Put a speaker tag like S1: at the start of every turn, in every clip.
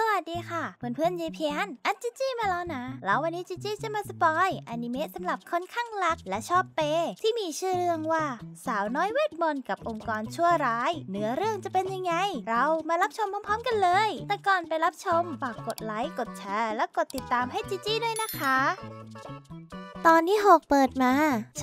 S1: สวัสดีค่ะเพื่อนเพื่อนยีเพียนอันจิจี้มาแล้วนะแล้ววันนี้จิจี้จะมาสปอยอนิเมะสำหรับคนข้างรักและชอบเปที่มีชื่อเรื่องว่าสาวน้อยเวทมนต์กับองค์กรชั่วร้ายเนื้อเรื่องจะเป็นยังไง เรามารับชมพร้อมๆ กันเลย แต่ก่อนไปรับชมฝากกดไลค์ กดแชร์ และกดติดตามให้จิจี้ด้วยนะคะตอนที่6เปิดมา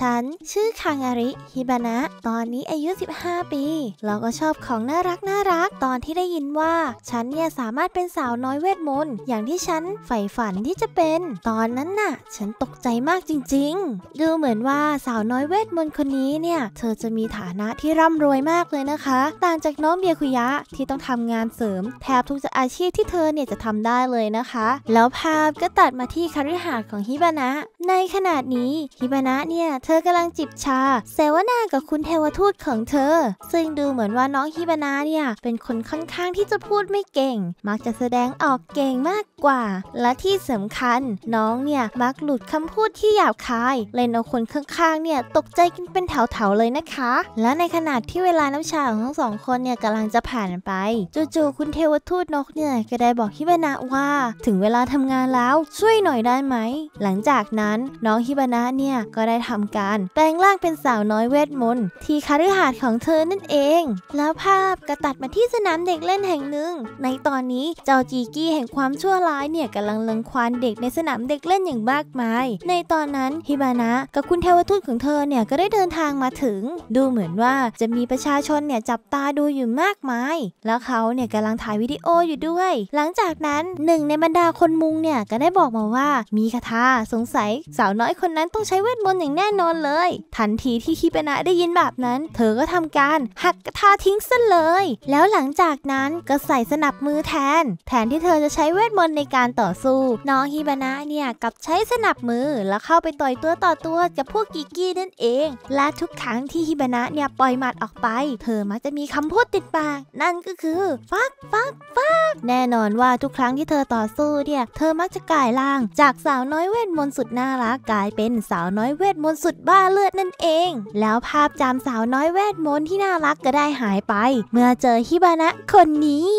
S1: ฉันชื่อคางาริฮิบานะตอนนี้อายุ 15 ปี เราก็ชอบของน่ารักน่ารักตอนที่ได้ยินว่าฉันเนี่ยสามารถเป็นสาวน้อยเวทมนต์อย่างที่ฉันใฝ่ฝันที่จะเป็น ตอนนั้นน่ะ ฉันตกใจมากจริงๆดูเหมือนว่าสาวน้อยเวทมนต์คนนี้เนี่ย เธอจะมีฐานะที่ร่ำรวยมากเลยนะคะ ต่างจากน้องเบียคุยะที่ต้องทำงานเสริมแทบทุกอาชีพที่เธอเนี่ยจะทำได้เลยนะคะ แล้วภาพก็ตัดมาที่คาริหาของฮิบานะในขณะนาดนี้ฮิบานะเนี่ยเธอกำลังจิบชาเสวนากับคุณเทวทูตของเธอ ซึ่งดูเหมือนว่าน้องฮิบานะเนี่ยเป็นคนค่อนข้างที่จะพูดไม่เก่ง มักจะแสดงออกเก่งมากกว่า และที่สำคัญ น้องเนี่ยมักหลุดคำพูดที่หยาบคาย เลยเอาคนข้างๆเนี่ยตกใจกันเป็นแถวๆเลยนะคะ และในขณะที่เวลาน้ำชาของทั้งสองคนเนี่ยกำลังจะผ่านไปจู่ๆคุณเทวทูตนกเนี่ยก็ได้บอกฮิบานะว่าถึงเวลาทำงานแล้วช่วยหน่อยได้ไหมหลังจากนั้นน้ององฮิบานะเนี่ยก็ได้ทำการแปลงร่างเป็นสาวน้อยเวทมนต์ที่คาิหาดของเธอนั่นเอง แล้วภาพก็ตัดมาที่สนามเด็กเล่นแห่งหนึ่ง ในตอนนี้เจ้าจีกี้แห่งความชั่วร้ายเนี่ยกำลังเลงควานเด็กในสนามเด็กเล่นอย่างมากมาย ในตอนนั้นฮิบานะกับคุณเทวทูตของเธอเนี่ยก็ได้เดินทางมาถึง ดูเหมือนว่าจะมีประชาชนเนี่ยจับตาดูอยู่มากมาย แล้วเขาเนี่ยกำลังถ่ายวิดีโออยู่ด้วย หลังจากนั้นหนึ่งในบรรดาคนมุงเนี่ยก็ได้บอกมาว่ามีคาถาสงสัยสาวน้อยน้อยคนนั้นต้องใช้เวทมนต์อย่างแน่นอนเลยทันทีที่คิเปนะได้ยินแบบนั้น เธอก็ทำการหักกระทาทิ้งซะเลย แล้วหลังจากนั้นก็ใส่สนับมือแทน แทนที่เธอจะใช้เวทมนต์ในการต่อสู้ น้องฮิบานะเนี่ยกับใช้สนับมือแล้วเข้าไปต่อยตัวต่อตัว กับพวกกิกี้นั่นเอง และทุกครั้งที่ฮิบานะเนี่ยปล่อยหมัดออกไป เธอมักจะมีคำพูดติดปากนั่นก็คือฟักฟักฟักแน่นอนว่าทุกครั้งที่เธอต่อสู้เนี่ยเธอมักจะกลายร่างจากสาวน้อยเวทมนต์สุดน่ารักกายเป็นสาวน้อยเวทมนต์สุดบ้าเลือดนั่นเอง แล้วภาพจำสาวน้อยเวทมนต์ที่น่ารักก็ได้หายไป เมื่อเจอฮิบานะคนนี้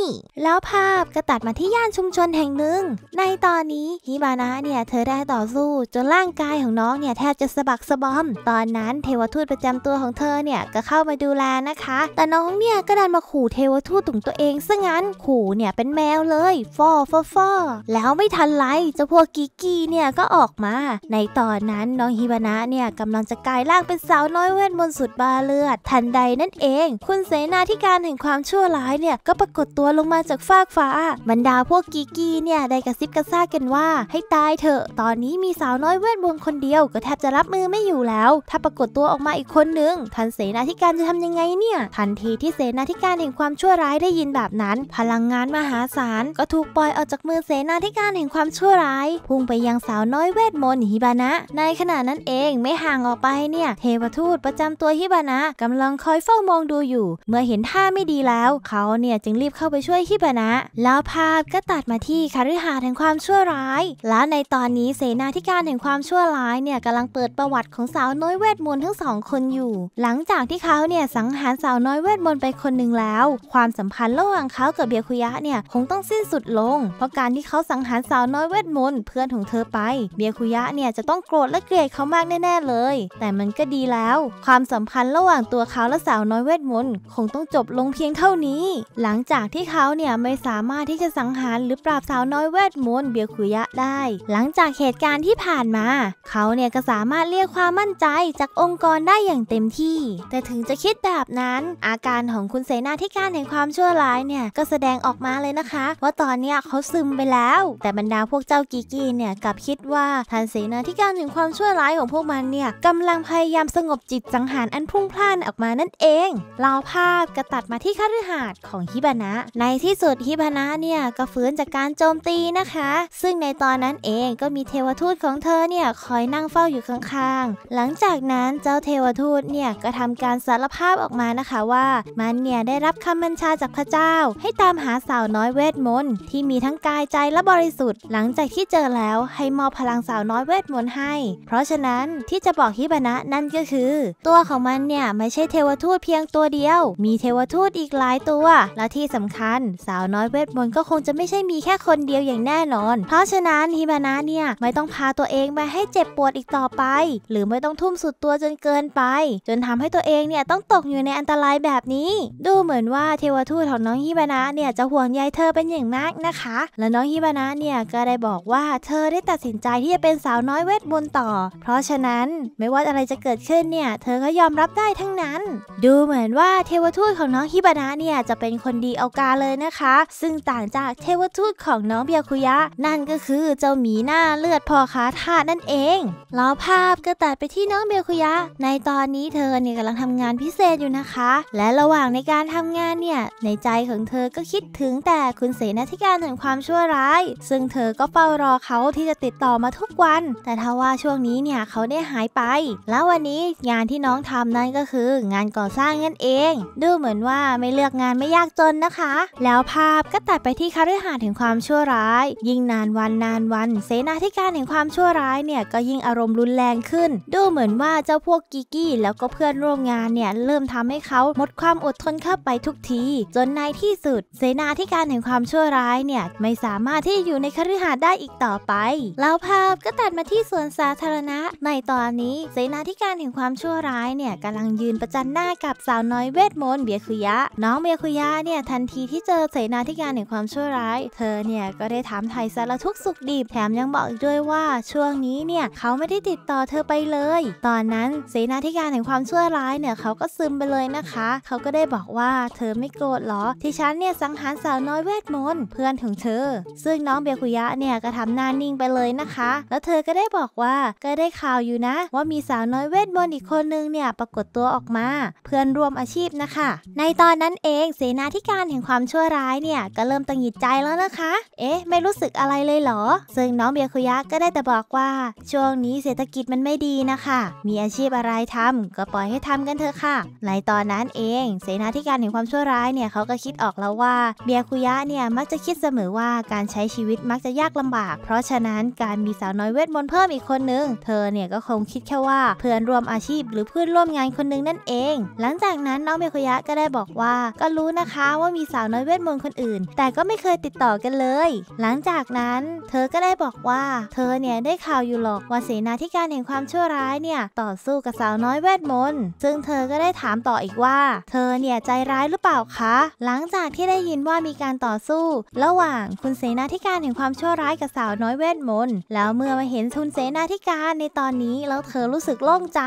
S1: แล้วภาพก็ตัดมาที่ย่านชุมชนแห่งหนึ่ง ในตอนนี้ฮิบานะเนี่ยเธอได้ต่อสู้จนร่างกายของน้องเนี่ยแทบจะสะบักสะบอม ตอนนั้นเทวทูตประจำตัวของเธอเนี่ยก็เข้ามาดูแลนะคะ แต่น้องเนี่ยก็ดันมาขู่เทวทูตถึงตัวเองซะงั้นขู่เนี่ยเป็นแมวเลยฟอฟอฟอแล้วไม่ทันไรเจ้าพวกกิกกี้เนี่ยก็ออกมาในตอนอนนั้นน้องฮิบานะเนี่ยกำลังจะกลายร่างเป็นสาวน้อยเวทมนต์สุดบาเลือด ทันใดนั่นเอง คุณเสนาธิการแห่งความชั่วร้ายเนี่ยก็ปรากฏตัวลงมาจากฟากฟ้า บรรดาพวกกีกีเนี่ยได้กระซิบกระซากันว่าให้ตายเถอะ ตอนนี้มีสาวน้อยเวทมนต์คนเดียว ก็แทบจะรับมือไม่อยู่แล้ว ถ้าปรากฏตัวออกมาอีกคนนึงท่านเสนาธิการจะทำยังไงเนี่ยทันทีที่เสนาธิการแห่งความชั่วร้ายได้ยินแบบนั้น พลังงานมหาศาลก็ถูกปล่อยออกจากมือเสนาธิการแห่งความชั่วร้ายพุ่งไปยังสาวน้อยเวทมนต์ฮิบานะในขณะนั้นเองไม่ห่างออกไปเนี่ยเทวทูตประจำตัวฮิบานะกำลังคอยเฝ้ามองดูอยู่เมื่อเห็นท่าไม่ดีแล้ว เขาเนี่ยจึงรีบเข้าไปช่วยฮิบานะแล้วภาพก็ตัดมาที่คาริฮาแห่งความชั่วร้าย และในตอนนี้เสนาธิการแห่งความชั่วร้ายเนี่ยกำลังเปิดประวัติของสาวน้อยเวทมนต์ทั้งสองคนอยู่ หลังจากที่เขาเนี่ยสังหารสาวน้อยเวทมนต์ไปคนหนึ่งแล้ว ความสัมพันธ์ระหว่างเขากับเบียคุยะเนี่ยคงต้องสิ้นสุดลง เพราะการที่เขาสังหารสาวน้อยเวทมนต์เพื่อนของเธอไป เบียคุยะเนี่ยจะต้องโกรธและเกลียดเขามากแน่ๆเลย แต่มันก็ดีแล้ว ความสัมพันธ์ระหว่างตัวเขาและสาวน้อยเวทมนต์คงต้องจบลงเพียงเท่านี้ หลังจากที่เขาเนี่ยไม่สามารถที่จะสังหารหรือปราบสาวน้อยเวทมนต์เบียคุยะได้ หลังจากเหตุการณ์ที่ผ่านมา เขาเนี่ยก็สามารถเรียกความมั่นใจจากองค์กรได้อย่างเต็มที่ แต่ถึงจะคิดแบบนั้น อาการของคุณเสนาธิการแห่งความชั่วร้ายเนี่ยก็แสดงออกมาเลยนะคะว่าตอนเนี้ยเขาซึมไปแล้ว แต่บรรดาพวกเจ้ากีกีเนี่ยกับคิดว่าท่านเสนาธิการารถึงความชั่วร้ายของพวกมันเนี่ยกำลังพยายามสงบจิตสังหารอันพุ่งพล่านออกมานั่นเองเลาภาพกระตัดมาที่คฤหาสน์ของฮิบานะ ในที่สุดฮิบานะเนี่ยก็ฟื้นจากการโจมตีนะคะ ซึ่งในตอนนั้นเองก็มีเทวทูตของเธอเนี่ยคอยนั่งเฝ้าอยู่ข้างๆ หลังจากนั้นเจ้าเทวทูตเนี่ยก็ทำการสารภาพออกมานะคะว่ามันเนี่ยได้รับคำบัญชาจากพระเจ้า ให้ตามหาสาวน้อยเวทมนต์ที่มีทั้งกายใจและบริสุทธิ์ หลังจากที่เจอแล้วให้มอบพลังสาวน้อยเวทมนต์ให้เพราะฉะนั้นที่จะบอกฮิบานะนั่นก็คือ ตัวของมันเนี่ยไม่ใช่เทวทูตเพียงตัวเดียว มีเทวทูตอีกหลายตัว และที่สำคัญสาวน้อยเวทมนต์ก็คงจะไม่ใช่มีแค่คนเดียวอย่างแน่นอน เพราะฉะนั้นฮิบานะเนี่ยไม่ต้องพาตัวเองไปให้เจ็บปวดอีกต่อไป หรือไม่ต้องทุ่มสุดตัวจนเกินไป จนทำให้ตัวเองเนี่ยต้องตกอยู่ในอันตรายแบบนี้ ดูเหมือนว่าเทวทูตของน้องฮิบานะเนี่ยจะห่วงใยเธอเป็นอย่างมากนะคะ และน้องฮิบานะเนี่ยก็ได้บอกว่าเธอได้ตัดสินใจที่จะเป็นสาวน้อยเวทบนต่อเพราะฉะนั้นไม่ว่าอะไรจะเกิดขึ้นเนี่ยเธอก็ยอมรับได้ทั้งนั้น ดูเหมือนว่าเทวทูตของน้องฮิบานะเนี่ยจะเป็นคนดีเอากาเลยนะคะ ซึ่งต่างจากเทวทูตของน้องเบียคุยะ นั่นก็คือ เจ้าหมีหน้าเลือดพอขาทาดนั่นเองแล้วภาพก็ตัดไปที่น้องเบียคุยะ ในตอนนี้เธอเนี่ยกำลังทำงานพิเศษอยู่นะคะ และระหว่างในการทำงานเนี่ยในใจของเธอก็คิดถึงแต่คุณเสนาธิการแห่งความชั่วร้าย ซึ่งเธอก็เฝ้ารอเขาที่จะติดต่อมาทุกวัน แต่ทว่าช่วงนี้เนี่ยเขาได้หายไป แล้ววันนี้งานที่น้องทำนั่นก็คือ งานก่อสร้างนั่นเอง ดูเหมือนว่าไม่เลือกงานไม่ยากจนนะคะ แล้วภาพก็ตัดไปที่คาฤหาสน์ถึงความชั่วร้าย ยิ่งนานวันนานวัน เสนาธิการแห่งความชั่วร้ายเนี่ยก็ยิ่งอารมณ์รุนแรงขึ้น ดูเหมือนว่าเจ้าพวกกิกี้แล้วก็เพื่อนร่วมงานเนี่ยเริ่มทำให้เขาหมดความอดทนเข้าไปทุกที จนในที่สุดเสนาธิการแห่งความชั่วร้ายเนี่ยไม่สามารถที่จะอยู่ในคฤหาสน์ได้อีกต่อไป แล้วภาพก็ตัดมาที่สวนนสาธารณะ ในตอนนี้เสนาธิการแห่งความชั่วร้ายเนี่ยกำลังยืนประจันหน้ากับสาวน้อยเวทมนต์เบียคุยะน้องเบียคุยะเนี่ยทันทีที่เจอเสนาธิการแห่งความชั่วร้าย เธอเนี่ยก็ได้ถามไทยสารทุกสุขดีแถมยังบอกอีกด้วยว่า ช่วงนี้เนี่ยเขาไม่ได้ติดต่อเธอไปเลย ตอนนั้นเสนาธิการแห่งความชั่วร้ายเนี่ยเขาก็ซึมไปเลยนะคะเขาก็ได้บอกว่าเธอไม่โกรธหรอ ที่ฉันเนี่ยสังหารสาวน้อยเวทมนต์เพื่อนของเธอ ซึ่งน้องเบียคุยะเนี่ยก็ทำหน้านิ่งไปเลยนะคะ แล้วเธอก็ได้บอกว่าก็ได้ข่าวอยู่นะว่ามีสาวน้อยเวทมนต์อีกคนนึงเนี่ยปรากฏตัวออกมาเพื่อนร่วมอาชีพนะคะ ในตอนนั้นเอง เสนาธิการแห่งความชั่วร้ายเนี่ย ก็เริ่มตังหิดใจแล้วนะคะ เอ๊ะ ไม่รู้สึกอะไรเลยเหรอ ซึ่งน้องเบียคุยะก็ได้แต่บอกว่าช่วงนี้เศรษฐกิจมันไม่ดีนะคะ มีอาชีพอะไรทำ ก็ปล่อยให้ทำกันเถอะค่ะ ในตอนนั้นเองเสนาธิการแห่งความชั่วร้ายเนี่ยเขาก็คิดออกแล้วว่าเบียคุยะเนี่ยมักจะคิดเสมอว่าการใช้ชีวิตมักจะยากลำบาก เพราะฉะนั้นการมีสาวน้อยเวทมนต์เพิ่มอีกคนหนึ่งเธอเนี่ยก็คงคิดแค่ว่าเพื่อนร่วมอาชีพ หรือเพื่อนร่วมงานคนหนึ่งนั่นเอง หลังจากนั้นน้องเมคยะก็ได้บอกว่า ก็รู้นะคะว่ามีสาวน้อยเวทมนต์คนอื่น แต่ก็ไม่เคยติดต่อกันเลย หลังจากนั้นเธอก็ได้บอกว่า เธอเนี่ยได้ข่าวอยู่หรอก ว่าเสนาธิการแห่งความชั่วร้ายเนี่ยต่อสู้กับสาวน้อยเวทมนต์ ซึ่งเธอก็ได้ถามต่ออีกว่า เธอเนี่ยใจร้ายหรือเปล่าคะ หลังจากที่ได้ยินว่ามีการต่อสู้ ระหว่างคุณเสนาธิการแห่งความชั่วร้ายกับสาวน้อยเวทมนต์แล้วเมื่อมาเห็นทุนเสนาธิการในตอนนี้แล้วเธอรู้สึกโล่งใจ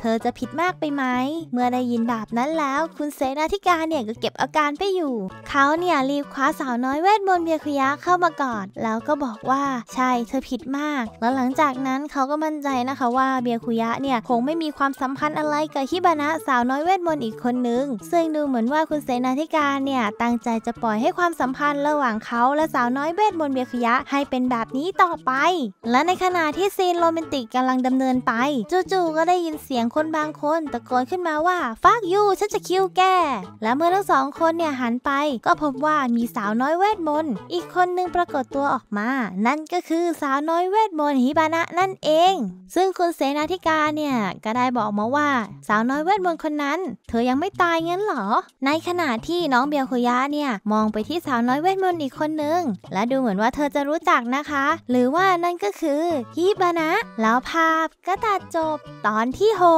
S1: เธอจะผิดมากไปไหม เมื่อได้ยินแบบนั้นแล้ว คุณเสนาธิการเนี่ยก็เก็บอาการไปอยู่เขาเนี่ยรีบคว้าสาวน้อยเวทมนต์เบียคุยะเข้ามากอดแล้วก็บอกว่าใช่เธอผิดมาก แล้วหลังจากนั้นเขาก็มั่นใจนะคะว่าเบียคุยะเนี่ยคงไม่มีความสัมพันธ์อะไรกับฮิบานะ สาวน้อยเวทมนต์อีกคนนึง ซึ่งดูเหมือนว่าคุณเสนาธิการเนี่ยตั้งใจจะปล่อยให้ความสัมพันธ์ระหว่างเขาและสาวน้อยเวทมนต์เบียคุยะให้เป็นแบบนี้ต่อไป และในขณะที่ซีนโรแมนติกกำลังดำเนินไป จู่ๆก็ได้ยินเสียงงคนบางคนตะโกนขึ้นมาว่าฟากยูฉันจะคิวแก และเมื่อทั้งสองคนเนี่ยหันไป ก็พบว่ามีสาวน้อยเวทมนต์อีกคนนึงปรากฏตัวออกมา นั่นก็คือสาวน้อยเวทมนต์ฮิบานะนั่นเอง ซึ่งคุณเสนาธิการเนี่ย ก็ได้บอกมาว่าสาวน้อยเวทมนต์คนนั้น เธอยังไม่ตายงั้นหรอ ในขณะที่น้องเบียคุยะเนี่ย มองไปที่สาวน้อยเวทมนต์อีกคนนึงและดูเหมือนว่าเธอจะรู้จักนะคะ หรือว่านั่นก็คือฮิบานะแล้วภาพ ก็ตัดจบ ตอนที่6